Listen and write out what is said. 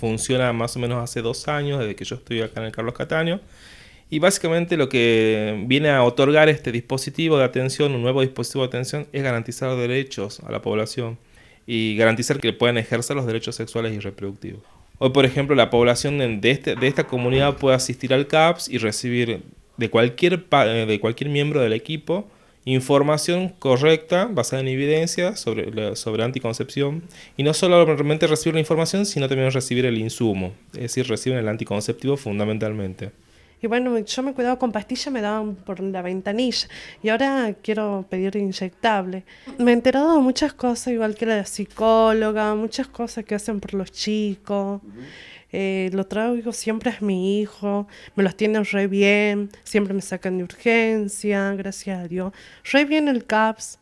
funciona más o menos hace dos años, desde que yo estoy acá en el Carlos Cataño. Y básicamente lo que viene a otorgar este dispositivo de atención, un nuevo dispositivo de atención, es garantizar derechos a la población y garantizar que puedan ejercer los derechos sexuales y reproductivos. Hoy, por ejemplo, la población este, de, esta comunidad puede asistir al CAPS y recibir de cualquier, eh, de cualquier miembro del equipo información correcta, basada en evidencia sobre la, sobre anticoncepción, y no solamente recibir la información, sino también recibir el insumo, es decir, reciben el anticonceptivo fundamentalmente. Y bueno, yo me cuidaba con pastillas, me daban por la ventanilla. Y ahora quiero pedir inyectable. Me he enterado de muchas cosas, igual que la psicóloga, muchas cosas que hacen por los chicos. Eh, lo traigo siempre es mi hijo, me los tienen re bien, siempre me sacan de urgencia, gracias a Dios. Re bien el CAPS,